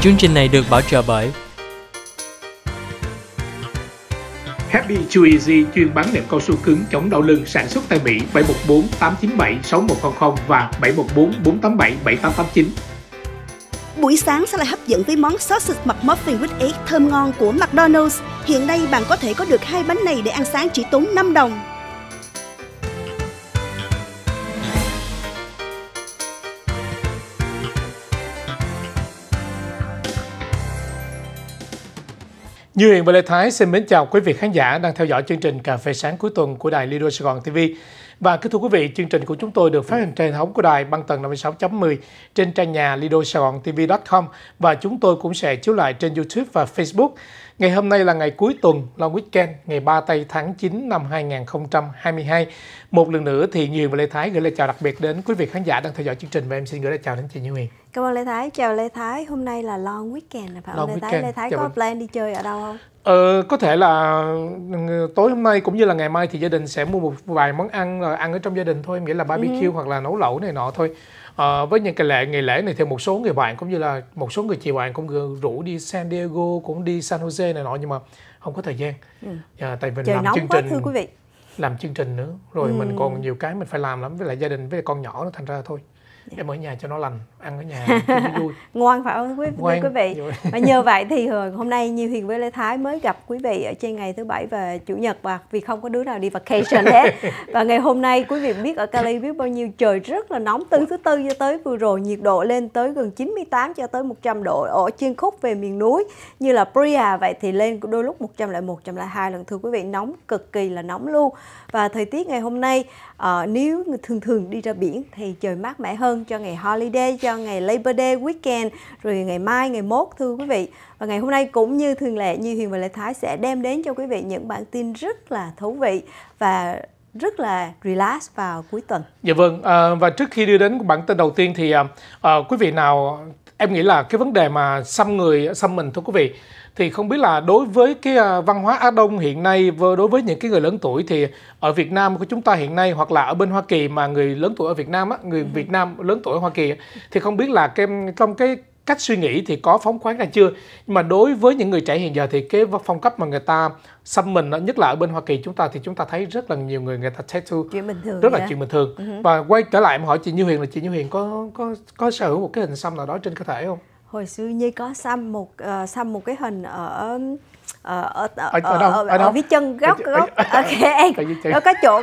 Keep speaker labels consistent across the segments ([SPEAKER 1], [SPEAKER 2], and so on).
[SPEAKER 1] Chương trình này được bảo trợ bởi Happy Chew Easy chuyên bán nệm cao su cứng chống đau lưng sản xuất tại Mỹ 714 897 6100 và 714 487 7889.
[SPEAKER 2] Buổi sáng sẽ lại hấp dẫn với món sausage McMuffin with egg thơm ngon của McDonald's. Hiện nay bạn có thể có được hai bánh này để ăn sáng chỉ tốn 5 đồng.
[SPEAKER 1] Như Hiền và Lê Thái xin mến chào quý vị khán giả đang theo dõi chương trình Cà phê sáng cuối tuần của đài Lido Sài Gòn TV. Và kính thưa quý vị, chương trình của chúng tôi được phát hình trên hệ thống của đài băng tần 56.10 trên trang nhà lido sài gòn tv.com và chúng tôi cũng sẽ chiếu lại trên YouTube và Facebook. Ngày hôm nay là ngày cuối tuần, long weekend, ngày 3 tây tháng 9 năm 2022. Một lần nữa thì Nhiều và Lê Thái gửi lời chào đặc biệt đến quý vị khán giả đang theo dõi chương trình và em xin gửi lời chào đến chị Như Huyền.
[SPEAKER 2] Cảm ơn Lê Thái. Chào Lê Thái. Hôm nay là long weekend phải không long Lê weekend. Thái? Lê Thái chào có plan đi chơi ở đâu không?
[SPEAKER 1] Ờ, có thể là ừ, tối hôm nay cũng như là ngày mai thì gia đình sẽ mua một vài món ăn rồi ờ, ăn ở trong gia đình thôi nghĩa là barbecue ừ. hoặc là nấu lẩu này nọ thôi ờ, với những cái lễ ngày lễ này thì một số người bạn cũng như là một số người chị bạn cũng rủ đi San Diego cũng đi San Jose này nọ nhưng mà không có thời gian ừ. à, tại mình Trời làm nóng chương quá, trình thưa quý vị làm chương trình nữa rồi ừ. mình còn ừ. nhiều cái mình phải làm lắm với lại gia đình với con nhỏ nó thành ra thôi em dạ. ở nhà cho nó lành ăn ở nhà vui
[SPEAKER 2] ngoan phải không quý, ngoan, quý vị và dạ. nhờ vậy thì hôm nay như Huyền với Lê Thái mới gặp quý vị ở trên ngày thứ bảy và chủ nhật và vì không có đứa nào đi vacation hết và ngày hôm nay quý vị biết ở Cali biết bao nhiêu trời rất là nóng từ thứ tư cho tới vừa rồi nhiệt độ lên tới gần 98 cho tới 100 độ ở trên khúc về miền núi như là Priya vậy thì lên đôi lúc 101 102 lần thưa quý vị nóng cực kỳ là nóng luôn và thời tiết ngày hôm nay uh, nếu thường thường đi ra biển thì trời mát mẻ hơn ơn cho ngày holiday, cho ngày Labor Day weekend, rồi ngày mai, ngày mốt thưa quý vị. Và ngày hôm nay cũng như thường lệ, Như Huyền và Lê Thái sẽ đem đến cho quý vị những bản tin rất là thú vị và rất là relax vào cuối tuần.
[SPEAKER 1] Dạ vâng à, và trước khi đưa đến bản tin đầu tiên thì à, à, quý vị nào em nghĩ là cái vấn đề mà xăm người xăm mình thưa quý vị thì không biết là đối với cái à, văn hóa Á Đông hiện nay đối với những cái người lớn tuổi thì ở Việt Nam của chúng ta hiện nay hoặc là ở bên Hoa Kỳ mà người lớn tuổi ở Việt Nam á, người ừ. Việt Nam lớn tuổi ở Hoa Kỳ thì không biết là cái trong cái cách suy nghĩ thì có phóng khoáng ra chưa nhưng mà đối với những người trẻ hiện giờ thì cái phong cách mà người ta xăm mình nhất là ở bên Hoa Kỳ chúng ta thì chúng ta thấy rất là nhiều người người ta tattoo chuyện bình thường rất là chuyện bình thường uh ừ -huh. và quay trở lại em hỏi chị Như Huyền là chị Như Huyền có có có sở hữu một cái hình xăm nào đó trên cơ thể không
[SPEAKER 2] hồi xưa Nhi có xăm một uh, xăm một cái hình ở Ờ, ở ở ở, ở, ờ, ở, đâu? ở, ở, ở dưới ờ, chân góc góc ở khe an nó có chỗ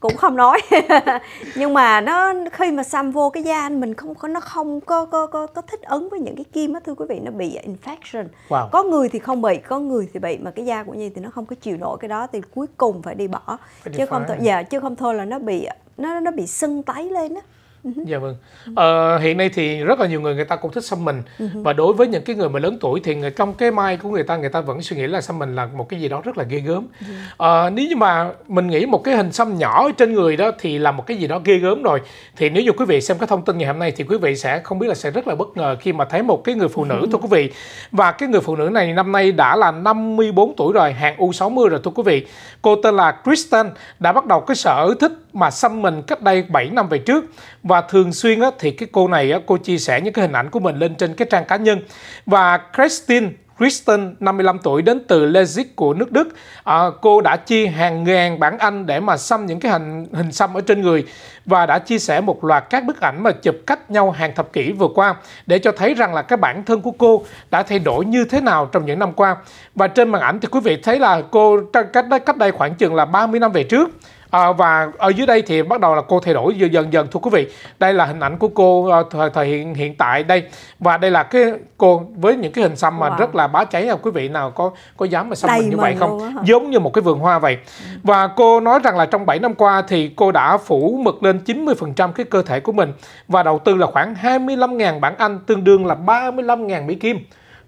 [SPEAKER 2] cũng không nói nhưng mà nó khi mà xăm vô cái da anh mình không có nó không có có có, có thích ứng với những cái kim á thưa quý vị nó bị infection wow. có người thì không bị có người thì bị mà cái da của nhi thì nó không có chịu nổi cái đó thì cuối cùng phải đi bỏ phải chứ không thôi dạ chứ không thôi là nó bị nó nó bị sưng tấy lên á Ừ
[SPEAKER 1] dạ vâng. Ờ, hiện nay thì rất là nhiều người người ta cũng thích xăm mình ừ và đối với những cái người mà lớn tuổi thì trong cái mai của người ta người ta vẫn suy nghĩ là xăm mình là một cái gì đó rất là ghê gớm. Dạ. Ờ, nếu như mà mình nghĩ một cái hình xăm nhỏ trên người đó thì là một cái gì đó ghê gớm rồi thì nếu như quý vị xem cái thông tin ngày hôm nay thì quý vị sẽ không biết là sẽ rất là bất ngờ khi mà thấy một cái người phụ nữ ừ thưa quý vị và cái người phụ nữ này năm nay đã là 54 tuổi rồi, hạng U60 rồi thưa quý vị. Cô tên là Kristen đã bắt đầu cái sở thích mà xăm mình cách đây 7 năm về trước và thường xuyên á, thì cái cô này á, cô chia sẻ những cái hình ảnh của mình lên trên cái trang cá nhân và Christine Kristen, 55 tuổi, đến từ Leipzig của nước Đức. À, cô đã chia hàng ngàn bản Anh để mà xăm những cái hình hình xăm ở trên người và đã chia sẻ một loạt các bức ảnh mà chụp cách nhau hàng thập kỷ vừa qua để cho thấy rằng là cái bản thân của cô đã thay đổi như thế nào trong những năm qua. Và trên màn ảnh thì quý vị thấy là cô cách cách đây khoảng chừng là 30 năm về trước à, và ở dưới đây thì bắt đầu là cô thay đổi dần dần thưa quý vị đây là hình ảnh của cô ờ, thời thời hiện hiện tại đây và đây là cái cô với những cái hình xăm mà wow. rất là bá cháy là quý vị nào có có dám mà xăm Đầy mình như vậy không giống như một cái vườn hoa vậy ừ. và cô nói rằng là trong 7 năm qua thì cô đã phủ mực lên 90% cái cơ thể của mình và đầu tư là khoảng 25.000 bảng Anh tương đương là 35.000 Mỹ Kim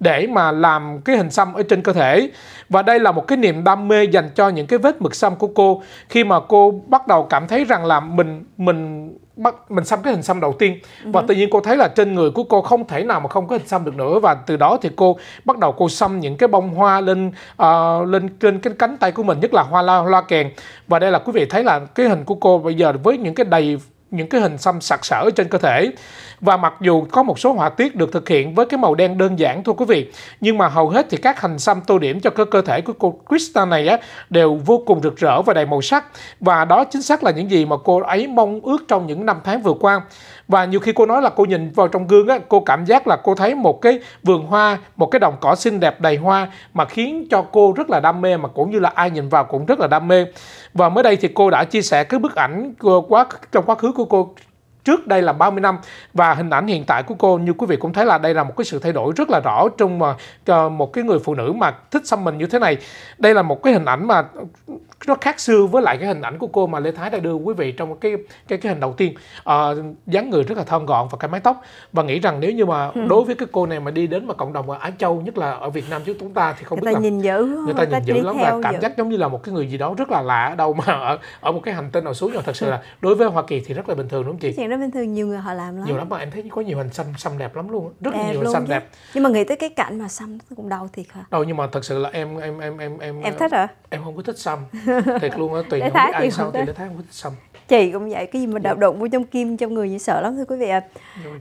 [SPEAKER 1] để mà làm cái hình xăm ở trên cơ thể và đây là một cái niềm đam mê dành cho những cái vết mực xăm của cô khi mà cô bắt đầu cảm thấy rằng là mình mình bắt mình xăm cái hình xăm đầu tiên ừ và tự nhiên cô thấy là trên người của cô không thể nào mà không có hình xăm được nữa và từ đó thì cô bắt đầu cô xăm những cái bông hoa lên uh, lên trên cái cánh tay của mình nhất là hoa la hoa kèn và đây là quý vị thấy là cái hình của cô bây giờ với những cái đầy những cái hình xăm sặc sỡ trên cơ thể và mặc dù có một số họa tiết được thực hiện với cái màu đen đơn giản thôi quý vị nhưng mà hầu hết thì các hình xăm tô điểm cho cơ cơ thể của cô Krista này á, đều vô cùng rực rỡ và đầy màu sắc và đó chính xác là những gì mà cô ấy mong ước trong những năm tháng vừa qua và nhiều khi cô nói là cô nhìn vào trong gương á cô cảm giác là cô thấy một cái vườn hoa một cái đồng cỏ xinh đẹp đầy hoa mà khiến cho cô rất là đam mê mà cũng như là ai nhìn vào cũng rất là đam mê và mới đây thì cô đã chia sẻ cái bức ảnh quá trong quá khứ của cô trước đây là 30 năm và hình ảnh hiện tại của cô như quý vị cũng thấy là đây là một cái sự thay đổi rất là rõ trong mà ờ, một cái người phụ nữ mà thích xăm mình như thế này đây là một cái hình ảnh mà nó khác xưa với lại cái hình ảnh của cô mà Lê Thái đã đưa quý vị trong cái cái cái hình đầu tiên à, dáng người rất là thon gọn và cái mái tóc và nghĩ rằng nếu như mà ừ. đối với cái cô này mà đi đến mà cộng đồng ở Á Châu nhất là ở Việt Nam chứ chúng ta thì không người biết ta là nhìn
[SPEAKER 2] dữ người ta, ta nhìn dữ lắm và cảm dữ. giác
[SPEAKER 1] giống như là một cái người gì đó rất là lạ ở đâu mà ở ở một cái hành tinh nào xuống nhưng thật sự là đối với Hoa Kỳ thì rất là bình thường đúng không chị? Chuyện
[SPEAKER 2] đó bình thường nhiều người họ làm lắm. Nhiều lắm
[SPEAKER 1] mà em thấy có nhiều hình xăm xăm đẹp lắm luôn, rất đẹp nhiều hình xăm chứ. đẹp.
[SPEAKER 2] Nhưng mà nghĩ tới cái cảnh mà xăm cũng đau thiệt hả?
[SPEAKER 1] Đâu nhưng mà thật sự là em em em em em em thích hả? Em không có thích xăm. thiệt luôn á tùy lễ thái ai sao thì lễ thái không thích xong
[SPEAKER 2] chị cũng vậy cái gì mà đạo dạ. động vô trong kim trong người như sợ lắm thưa quý vị ạ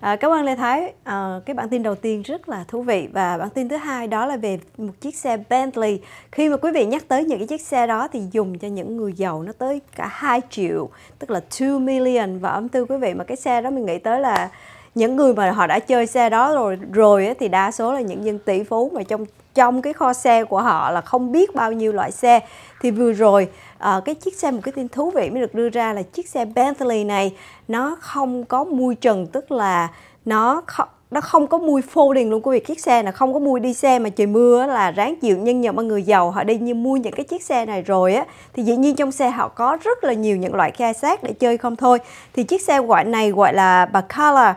[SPEAKER 2] à. cảm ơn lê thái à, cái bản tin đầu tiên rất là thú vị và bản tin thứ hai đó là về một chiếc xe bentley khi mà quý vị nhắc tới những cái chiếc xe đó thì dùng cho những người giàu nó tới cả 2 triệu tức là 2 million và âm tư quý vị mà cái xe đó mình nghĩ tới là những người mà họ đã chơi xe đó rồi rồi thì đa số là những dân tỷ phú mà trong trong cái kho xe của họ là không biết bao nhiêu loại xe thì vừa rồi à, cái chiếc xe một cái tin thú vị mới được đưa ra là chiếc xe Bentley này nó không có mui trần tức là nó không nó không có mùi folding luôn của việc chiếc xe là không có mùi đi xe mà trời mưa là ráng chịu nhân nhờ mọi người giàu họ đi như mua những cái chiếc xe này rồi á thì dĩ nhiên trong xe họ có rất là nhiều những loại khai sát để chơi không thôi thì chiếc xe gọi này gọi là Bacala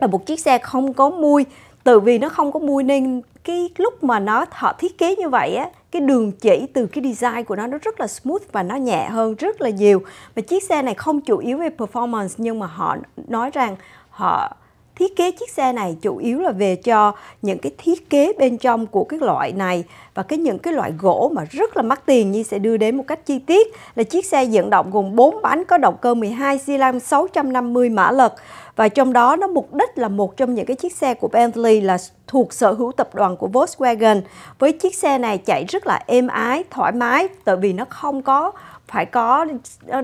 [SPEAKER 2] là một chiếc xe không có mui từ vì nó không có mui nên cái lúc mà nó họ thiết kế như vậy á cái đường chỉ từ cái design của nó nó rất là smooth và nó nhẹ hơn rất là nhiều và chiếc xe này không chủ yếu về performance nhưng mà họ nói rằng họ thiết kế chiếc xe này chủ yếu là về cho những cái thiết kế bên trong của cái loại này và cái những cái loại gỗ mà rất là mắc tiền như sẽ đưa đến một cách chi tiết là chiếc xe dẫn động gồm 4 bánh có động cơ 12 xi lanh 650 mã lực và trong đó nó mục đích là một trong những cái chiếc xe của Bentley là thuộc sở hữu tập đoàn của Volkswagen với chiếc xe này chạy rất là êm ái thoải mái tại vì nó không có phải có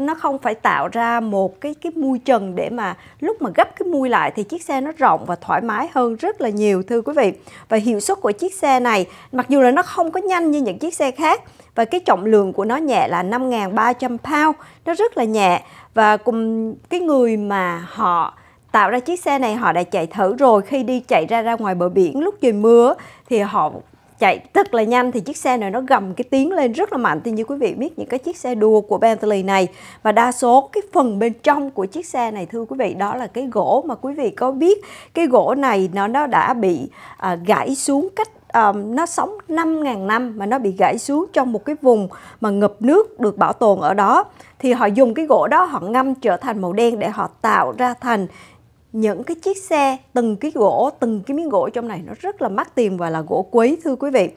[SPEAKER 2] nó không phải tạo ra một cái cái mui trần để mà lúc mà gấp cái mui lại thì chiếc xe nó rộng và thoải mái hơn rất là nhiều thưa quý vị và hiệu suất của chiếc xe này mặc dù là nó không có nhanh như những chiếc xe khác và cái trọng lượng của nó nhẹ là 5.300 pound nó rất là nhẹ và cùng cái người mà họ tạo ra chiếc xe này họ đã chạy thử rồi khi đi chạy ra ra ngoài bờ biển lúc trời mưa thì họ chạy thật là nhanh thì chiếc xe này nó gầm cái tiếng lên rất là mạnh thì như quý vị biết những cái chiếc xe đua của Bentley này và đa số cái phần bên trong của chiếc xe này thưa quý vị đó là cái gỗ mà quý vị có biết cái gỗ này nó nó đã bị à, gãy xuống cách um, nó sống 5.000 năm mà nó bị gãy xuống trong một cái vùng mà ngập nước được bảo tồn ở đó thì họ dùng cái gỗ đó họ ngâm trở thành màu đen để họ tạo ra thành những cái chiếc xe từng cái gỗ từng cái miếng gỗ trong này nó rất là mắc tiền và là gỗ quý thưa quý vị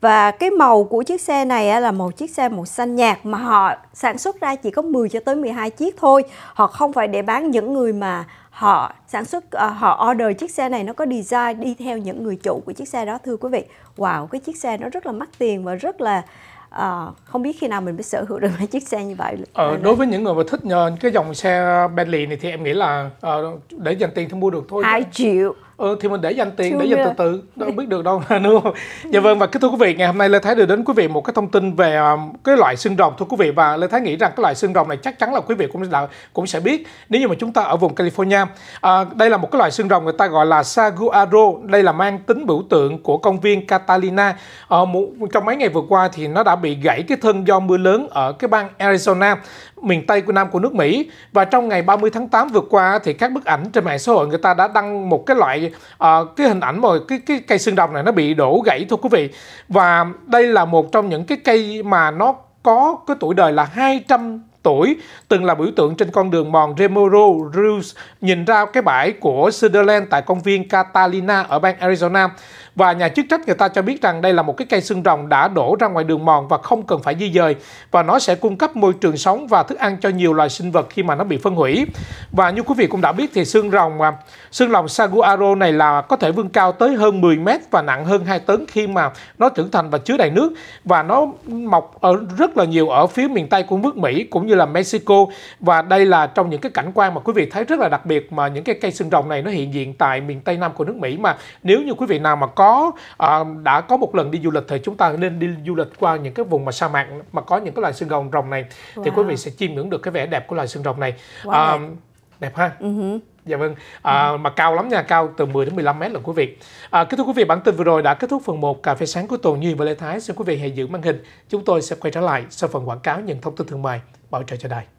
[SPEAKER 2] và cái màu của chiếc xe này là một chiếc xe màu xanh nhạt mà họ sản xuất ra chỉ có 10 cho tới 12 chiếc thôi họ không phải để bán những người mà họ sản xuất ờ, họ order chiếc xe này nó có design đi theo những người chủ của chiếc xe đó thưa quý vị wow cái chiếc xe nó rất là mắc tiền và rất là à, không biết khi nào mình mới sở hữu được một chiếc xe như vậy ờ,
[SPEAKER 1] đối với những người mà thích nhờ cái dòng xe Bentley này thì em nghĩ là à, để dành tiền thì mua được thôi 2 triệu ừ thì mình để dành tiền Chưa để dành từ từ đâu biết được đâu nè đúng không dạ vâng và kính thưa quý vị ngày hôm nay lê thái đưa đến quý vị một cái thông tin về à, cái loại xương rồng thưa quý vị và lê thái nghĩ rằng cái loại xương rồng này chắc chắn là quý vị cũng là cũng sẽ biết nếu như mà chúng ta ở vùng california à, đây là một cái loại xương rồng người ta gọi là saguaro đây là mang tính biểu tượng của công viên catalina à, ờ, một, trong mấy ngày vừa qua thì nó đã bị gãy cái thân do mưa lớn ở cái bang arizona miền tây của nam của nước mỹ và trong ngày 30 tháng 8 vừa qua thì các bức ảnh trên mạng xã hội người ta đã đăng một cái loại tại ờ, cái hình ảnh mà cái cái cây xương đồng này nó bị đổ gãy thôi quý vị và đây là một trong những cái cây mà nó có cái tuổi đời là 200 tuổi, từng là biểu tượng trên con đường mòn Remoro Rules, nhìn ra cái bãi của Sutherland tại công viên Catalina ở bang Arizona. Và nhà chức trách người ta cho biết rằng đây là một cái cây xương rồng đã đổ ra ngoài đường mòn và không cần phải di dời và nó sẽ cung cấp môi trường sống và thức ăn cho nhiều loài sinh vật khi mà nó bị phân hủy. Và như quý vị cũng đã biết thì xương rồng à, xương rồng saguaro này là có thể vươn cao tới hơn 10 mét và nặng hơn 2 tấn khi mà nó trưởng thành và chứa đầy nước và nó mọc ở rất là nhiều ở phía miền Tây của nước Mỹ cũng như là Mexico và đây là trong những cái cảnh quan mà quý vị thấy rất là đặc biệt mà những cái cây xương rồng này nó hiện diện tại miền Tây Nam của nước Mỹ mà nếu như quý vị nào mà có à, đã có một lần đi du lịch thì chúng ta nên đi du lịch qua những cái vùng mà sa mạc mà có những cái loài xương rồng rồng này wow. thì quý vị sẽ chiêm ngưỡng được cái vẻ đẹp của loài xương rồng này wow. à, đẹp ha uh-huh dạ vâng à, mà cao lắm nha cao từ 10 đến 15 mét là quý vị à, kính thưa quý vị bản tin vừa rồi đã kết thúc phần 1 cà phê sáng của tồn như và lê thái xin quý vị hãy giữ màn hình chúng tôi sẽ quay trở lại sau phần quảng cáo những thông tin thương mại bảo trợ cho đài